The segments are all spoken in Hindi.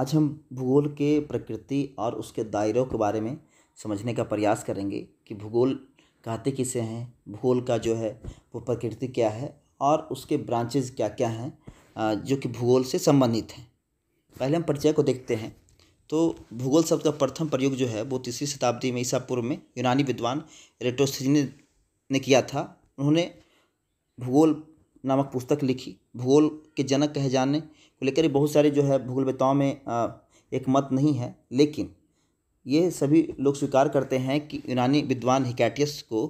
आज हम भूगोल के प्रकृति और उसके दायरों के बारे में समझने का प्रयास करेंगे कि भूगोल कहते किसे हैं भूगोल का जो है वो प्रकृति क्या है और उसके ब्रांचेज क्या क्या हैं जो कि भूगोल से संबंधित हैं पहले हम परिचय को देखते हैं तो भूगोल शब्द का प्रथम प्रयोग जो है वो तीसरी शताब्दी में ईसा पूर्व में यूनानी विद्वान रेटोस्थनी ने किया था उन्होंने भूगोल नामक पुस्तक लिखी भूगोल के जनक कहे जाने को लेकर बहुत सारे जो है भूगोल वेताओं में एक मत नहीं है लेकिन ये सभी लोग स्वीकार करते हैं कि यूनानी विद्वान हिकैटियस को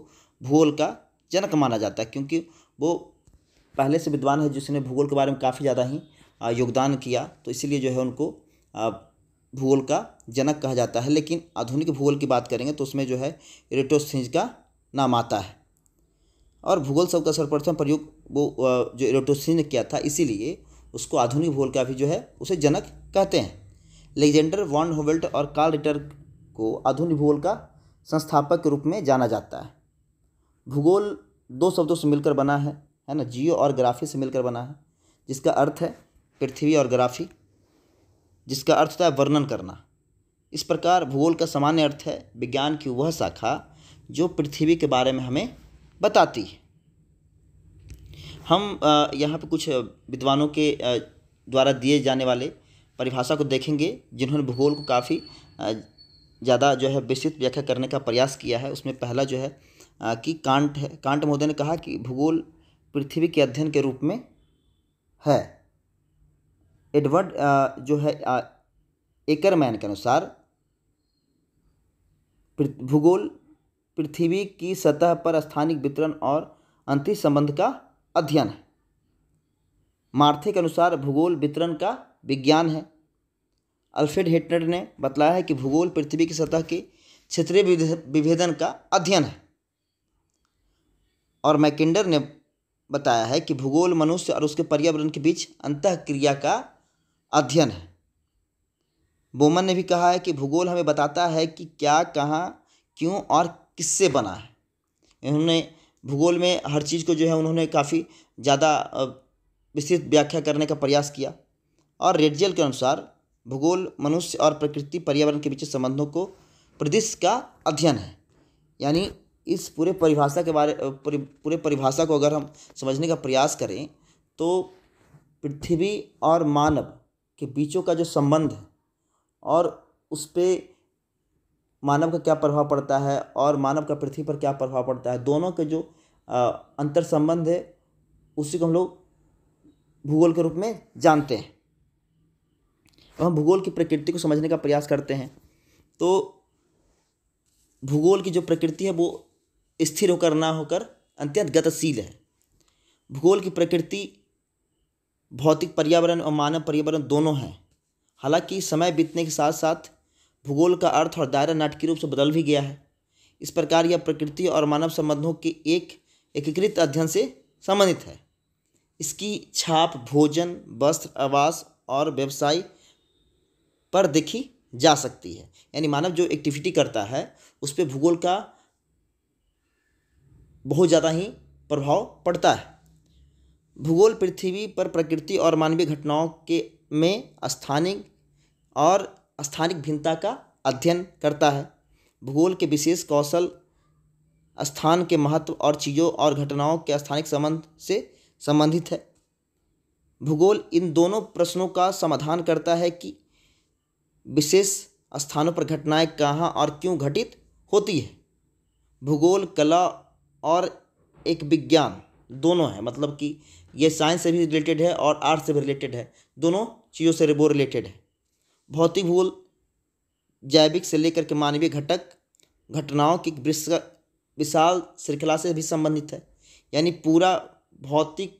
भूगोल का जनक माना जाता है क्योंकि वो पहले से विद्वान है जिसने भूगोल के बारे में काफ़ी ज़्यादा ही योगदान किया तो इसलिए जो है उनको भूगोल का जनक कहा जाता है लेकिन आधुनिक भूगोल की बात करेंगे तो उसमें जो है इरेटोसिंज का नाम आता है और भूगोल शब्द का सर्वप्रथम प्रयोग वो जो इरेटोसिंज ने किया था इसीलिए उसको आधुनिक का भी जो है उसे जनक कहते हैं लेजेंडर वॉन होवेल्ट और कार्ल रिटर को आधुनिक भूगोल का संस्थापक के रूप में जाना जाता है भूगोल दो शब्दों से मिलकर बना है है ना जियो और ग्राफी से मिलकर बना है जिसका अर्थ है पृथ्वी और ग्राफी जिसका अर्थ होता है वर्णन करना इस प्रकार भूगोल का सामान्य अर्थ है विज्ञान की वह शाखा जो पृथ्वी के बारे में हमें बताती है हम यहाँ पर कुछ विद्वानों के द्वारा दिए जाने वाले परिभाषा को देखेंगे जिन्होंने भूगोल को काफ़ी ज़्यादा जो है विस्तृत व्याख्या करने का प्रयास किया है उसमें पहला जो है कि कांट है कांट महोदय ने कहा कि भूगोल पृथ्वी के अध्ययन के रूप में है एडवर्ड जो है एकरमैन के अनुसार भूगोल पृथ्वी की सतह पर स्थानिक वितरण और अंतिम संबंध का अध्ययन है मार्थे के अनुसार भूगोल वितरण का विज्ञान है अल्फ्रेड हेटनर ने बताया है कि भूगोल पृथ्वी की सतह के क्षेत्रीय विभेदन का अध्ययन है और मैकेंडर ने बताया है कि भूगोल मनुष्य और उसके पर्यावरण के बीच अंत क्रिया का अध्ययन है बोमन ने भी कहा है कि भूगोल हमें बताता है कि क्या कहाँ क्यों और किससे बना है इन्होंने भूगोल में हर चीज़ को जो है उन्होंने काफ़ी ज़्यादा विस्तृत व्याख्या करने का प्रयास किया और रेडजल के अनुसार भूगोल मनुष्य और प्रकृति पर्यावरण के बीच संबंधों को प्रदेश का अध्ययन है यानी इस पूरे परिभाषा के बारे पूरे परिभाषा को अगर हम समझने का प्रयास करें तो पृथ्वी और मानव के बीचों का जो संबंध है और उस पर मानव का क्या प्रभाव पड़ता है और मानव का पृथ्वी पर क्या प्रभाव पड़ता है दोनों के जो अंतर संबंध है उसी को हम लोग भूगोल के रूप में जानते हैं और हम भूगोल की प्रकृति को समझने का प्रयास करते हैं तो भूगोल की जो प्रकृति है वो स्थिर होकर ना होकर अत्यंत गतिशील है भूगोल की प्रकृति भौतिक पर्यावरण और मानव पर्यावरण दोनों हैं हालांकि समय बीतने के साथ साथ भूगोल का अर्थ और दायरा नाटकीय रूप से बदल भी गया है इस प्रकार यह प्रकृति और मानव संबंधों के एक एकीकृत अध्ययन से संबंधित है इसकी छाप भोजन वस्त्र आवास और व्यवसाय पर देखी जा सकती है यानी मानव जो एक्टिविटी करता है उस पर भूगोल का बहुत ज़्यादा ही प्रभाव पड़ता है भूगोल पृथ्वी पर प्रकृति और मानवीय घटनाओं के में स्थानिक और स्थानिक भिन्नता का अध्ययन करता है भूगोल के विशेष कौशल स्थान के महत्व और चीज़ों और घटनाओं के स्थानिक संबंध से संबंधित है भूगोल इन दोनों प्रश्नों का समाधान करता है कि विशेष स्थानों पर घटनाएं कहाँ और क्यों घटित होती है भूगोल कला और एक विज्ञान दोनों है मतलब कि ये साइंस से भी रिलेटेड है और आर्ट से भी रिलेटेड है दोनों चीज़ों से वो रिलेटेड है भौतिक भूल जैविक से लेकर के मानवीय घटक घटनाओं की विशाल श्रृंखला से भी संबंधित है यानी पूरा भौतिक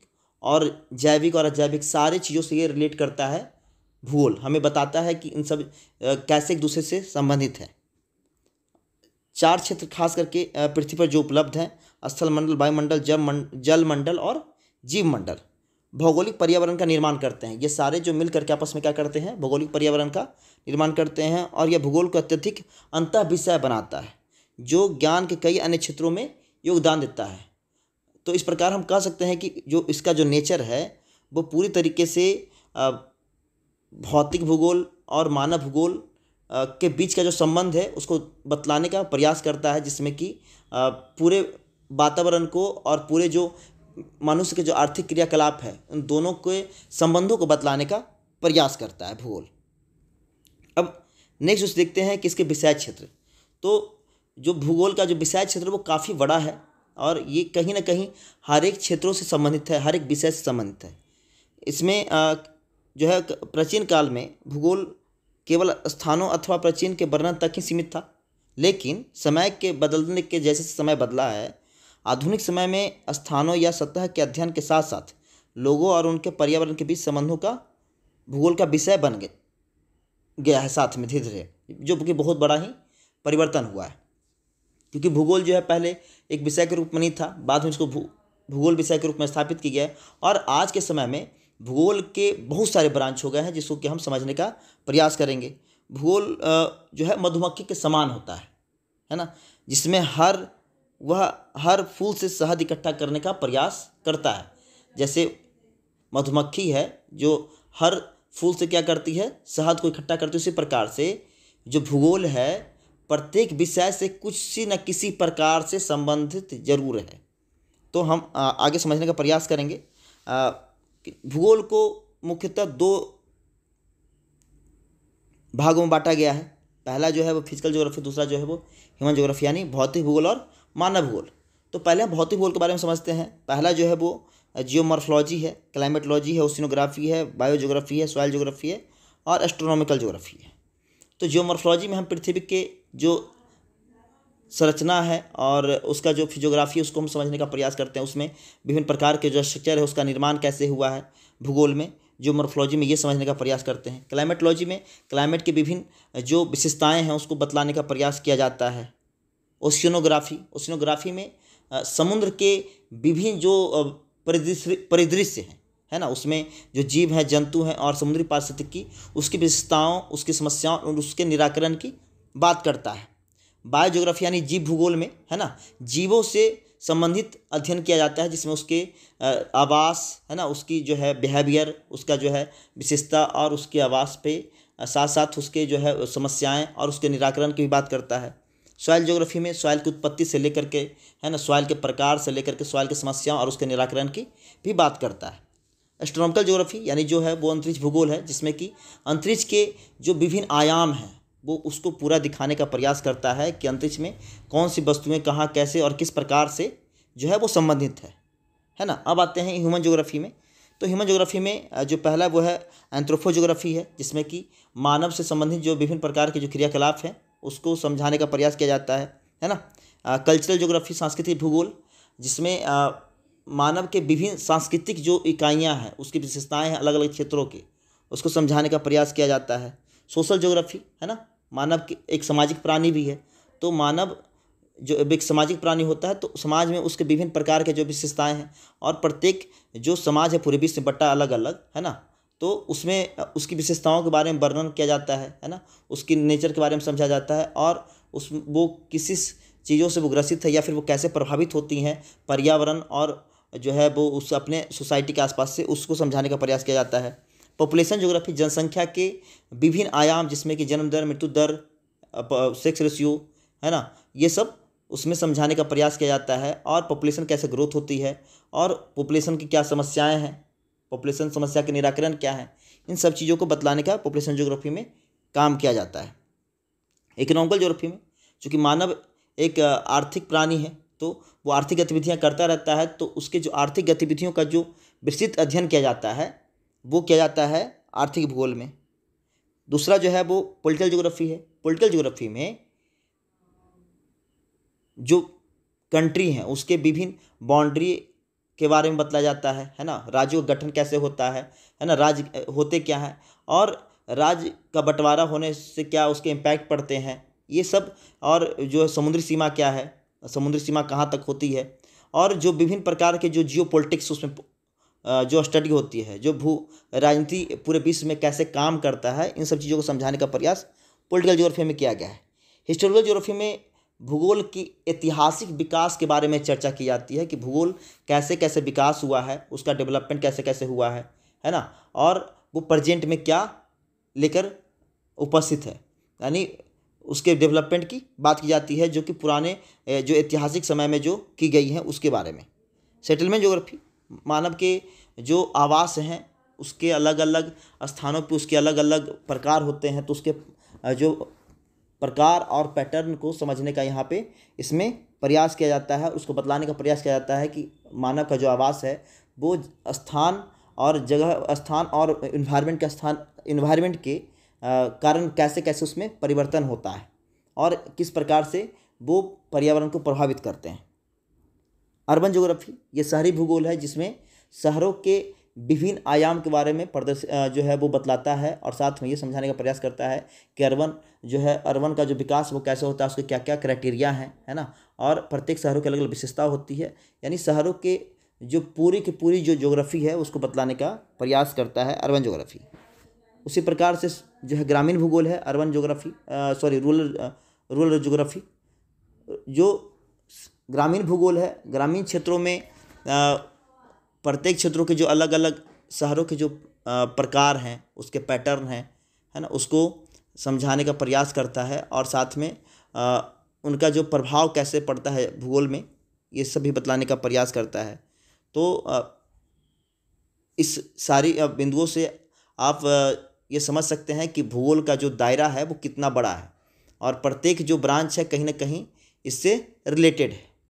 और जैविक और अजैविक सारे चीज़ों से ये रिलेट करता है भूगोल हमें बताता है कि इन सब कैसे एक दूसरे से संबंधित है चार क्षेत्र खास करके पृथ्वी पर जो उपलब्ध हैं स्थल मंडल वायुमंडल जल मंडल और जीव मंडल भौगोलिक पर्यावरण का निर्माण करते हैं ये सारे जो मिल करके आपस में क्या करते हैं भौगोलिक पर्यावरण का निर्माण करते हैं और यह भूगोल को अत्यधिक अंत विषय बनाता है जो ज्ञान के कई अन्य क्षेत्रों में योगदान देता है तो इस प्रकार हम कह सकते हैं कि जो इसका जो नेचर है वो पूरी तरीके से भौतिक भूगोल और मानव भूगोल के बीच का जो संबंध है उसको बतलाने का प्रयास करता है जिसमें कि पूरे वातावरण को और पूरे जो मनुष्य के जो आर्थिक क्रियाकलाप है उन दोनों के संबंधों को बतलाने का प्रयास करता है भूगोल अब नेक्स्ट उस देखते हैं कि इसके विषय क्षेत्र तो जो भूगोल का जो विषय क्षेत्र वो काफ़ी बड़ा है और ये कहीं ना कहीं हर एक क्षेत्रों से संबंधित है हर एक विषय से संबंधित है इसमें जो है प्राचीन काल में भूगोल केवल स्थानों अथवा प्राचीन के वर्णन तक ही सीमित था लेकिन समय के बदलने के जैसे समय बदला है आधुनिक समय में स्थानों या सतह के अध्ययन के साथ साथ लोगों और उनके पर्यावरण के बीच संबंधों का भूगोल का विषय बन गया है साथ में धीरे धीरे जो कि बहुत बड़ा ही परिवर्तन हुआ है क्योंकि भूगोल जो है पहले एक विषय के रूप में नहीं था बाद में इसको भू भूगोल विषय के रूप में स्थापित किया गया है और आज के समय में भूगोल के बहुत सारे ब्रांच हो गए हैं जिसको कि हम समझने का प्रयास करेंगे भूगोल जो है मधुमक्खी के समान होता है है ना जिसमें हर वह हर फूल से शहद इकट्ठा करने का प्रयास करता है जैसे मधुमक्खी है जो हर फूल से क्या करती है शहद को इकट्ठा करती है उसी प्रकार से जो भूगोल है प्रत्येक विषय से कुछ सी न किसी प्रकार से संबंधित जरूर है तो हम आगे समझने का प्रयास करेंगे भूगोल को मुख्यतः दो भागों में बांटा गया है पहला जो है वो फिजिकल ज्योग्राफी दूसरा जो है वो ह्यूमन ज्योग्राफी यानी भौतिक भूगोल और मानव भूगोल तो पहले हम भौतिक भूगोल के बारे में समझते हैं पहला जो है वो जियोमॉर्फोलॉजी है क्लाइमेटोलॉजी है ओसिनोग्राफी है बायोजोग्राफी है सॉयल जोग्राफी है और एस्ट्रोनॉमिकल जोग्राफी है तो जियोमॉर्फोलॉजी में हम पृथ्वी के जो संरचना है और उसका जो फिजियोग्राफी है उसको हम समझने का प्रयास करते हैं उसमें विभिन्न प्रकार के जो स्ट्रक्चर है उसका निर्माण कैसे हुआ है भूगोल में जो में ये समझने का प्रयास करते हैं क्लाइमेटोलॉजी में क्लाइमेट के विभिन्न जो विशेषताएं हैं उसको बतलाने का प्रयास किया जाता है ओशियनोग्राफी ओशियनोग्राफी में समुद्र के विभिन्न जो परिदृश्य परिदृश्य हैं है ना उसमें जो जीव हैं जंतु हैं और समुद्री पारिस्थितिक की उसकी विशेषताओं उसकी समस्याओं और उसके निराकरण की बात करता है बायोजोग्राफी यानी जीव भूगोल में है ना जीवों से संबंधित अध्ययन किया जाता है जिसमें उसके आवास है ना उसकी जो है बिहेवियर उसका जो है विशेषता और उसके आवास पे साथ साथ उसके जो है समस्याएं और उसके निराकरण की भी बात करता है सॉयल ज्योग्राफी में सॉयल की उत्पत्ति से लेकर के है ना सॉयल के प्रकार से लेकर के सॉयल की समस्याओं और उसके निराकरण की भी बात करता है एस्ट्रोनॉमिकल ज्योग्राफी यानी जो है वो अंतरिक्ष भूगोल है जिसमें कि अंतरिक्ष के जो विभिन्न आयाम हैं वो उसको पूरा दिखाने का प्रयास करता है कि अंतरिक्ष में कौन सी वस्तुएं कहाँ कैसे और किस प्रकार से जो है वो संबंधित है है ना अब आते हैं ह्यूमन ज्योग्राफी में तो ह्यूमन ज्योग्राफी में जो पहला वो है एंथ्रोफोजोग्राफी है जिसमें कि मानव से संबंधित जो विभिन्न प्रकार के जो क्रियाकलाप हैं उसको समझाने का प्रयास किया जाता है है ना कल्चरल ज्योग्राफी सांस्कृतिक भूगोल जिसमें आ, मानव के विभिन्न सांस्कृतिक जो इकाइयाँ हैं उसकी विशेषताएँ हैं अलग अलग क्षेत्रों की उसको समझाने का प्रयास किया जाता है सोशल ज्योग्राफी है ना मानव के एक सामाजिक प्राणी भी है तो मानव जो एक सामाजिक प्राणी होता है तो समाज में उसके विभिन्न प्रकार के जो विशेषताएं हैं और प्रत्येक जो समाज है पूरे विश्व बट्टा अलग अलग है ना तो उसमें उसकी विशेषताओं के बारे में वर्णन किया जाता है है ना उसकी नेचर के बारे में समझा जाता है और उस वो किस चीज़ों से वो ग्रसित है या फिर वो कैसे प्रभावित होती हैं पर्यावरण और जो है वो उस अपने सोसाइटी के आसपास से उसको समझाने का प्रयास किया जाता है पॉपुलेशन जोग्राफी जनसंख्या के विभिन्न आयाम जिसमें कि जन्म दर मृत्यु दर सेक्स रेशियो है ना ये सब उसमें समझाने का प्रयास किया जाता है और पॉपुलेशन कैसे ग्रोथ होती है और पॉपुलेशन की क्या समस्याएं हैं पॉपुलेशन समस्या के निराकरण क्या है इन सब चीज़ों को बतलाने का पॉपुलेशन ज्योग्राफी में काम किया जाता है इकोनॉमिकल ज्योग्राफी में चूँकि मानव एक आर्थिक प्राणी है तो वो आर्थिक गतिविधियाँ करता रहता है तो उसके जो आर्थिक गतिविधियों का जो विस्तृत अध्ययन किया जाता है वो किया जाता है आर्थिक भूगोल में दूसरा जो है वो पोलिटिकल ज्योग्राफी है पोलिटिकल ज्योग्राफी में जो कंट्री हैं उसके विभिन्न बाउंड्री के बारे में बताया जाता है है ना राज्यों का गठन कैसे होता है है ना राज्य होते क्या हैं और राज्य का बंटवारा होने से क्या उसके इम्पैक्ट पड़ते हैं ये सब और जो है समुद्री सीमा क्या है समुद्री सीमा कहाँ तक होती है और जो विभिन्न प्रकार के जो जियो पोलिटिक्स उसमें जो स्टडी होती है जो भू राजनीति पूरे विश्व में कैसे काम करता है इन सब चीज़ों को समझाने का प्रयास पोलिटिकल जोग्राफी में किया गया है हिस्टोरिकल जोग्राफी में भूगोल की ऐतिहासिक विकास के बारे में चर्चा की जाती है कि भूगोल कैसे कैसे विकास हुआ है उसका डेवलपमेंट कैसे कैसे हुआ है है ना और वो प्रजेंट में क्या लेकर उपस्थित है यानी उसके डेवलपमेंट की बात की जाती है जो कि पुराने जो ऐतिहासिक समय में जो की गई है उसके बारे में सेटलमेंट जोग्राफी मानव के जो आवास हैं उसके अलग अलग स्थानों पर उसके अलग अलग प्रकार होते हैं तो उसके जो प्रकार और पैटर्न को समझने का यहाँ पे इसमें प्रयास किया जाता है उसको बतलाने का प्रयास किया जाता है कि मानव का जो आवास है वो स्थान और जगह स्थान और इन्वायरमेंट का स्थान इन्वायरमेंट के कारण कैसे कैसे उसमें परिवर्तन होता है और किस प्रकार से वो पर्यावरण को प्रभावित करते हैं अर्बन जोग्राफी ये शहरी भूगोल है जिसमें शहरों के विभिन्न आयाम के बारे में प्रदर्श जो है वो बतलाता है और साथ में ये समझाने का प्रयास करता है कि अर्बन जो है अर्बन का जो विकास वो कैसे होता है उसके क्या क्या क्राइटेरिया हैं है ना और प्रत्येक शहरों की अलग अलग विशेषता होती है यानी शहरों के जो पूरी की पूरी जो ज्योग्राफी है उसको बतलाने का प्रयास करता है अर्बन जोग्राफ़ी उसी प्रकार से जो है ग्रामीण भूगोल है urban geography sorry rural rural geography जो ग्रामीण भूगोल है ग्रामीण क्षेत्रों में प्रत्येक क्षेत्रों के जो अलग अलग शहरों के जो प्रकार हैं उसके पैटर्न हैं है ना उसको समझाने का प्रयास करता है और साथ में आ, उनका जो प्रभाव कैसे पड़ता है भूगोल में ये सब भी बतलाने का प्रयास करता है तो आ, इस सारी बिंदुओं से आप आ, ये समझ सकते हैं कि भूगोल का जो दायरा है वो कितना बड़ा है और प्रत्येक जो ब्रांच है कहीं ना कहीं इससे रिलेटेड है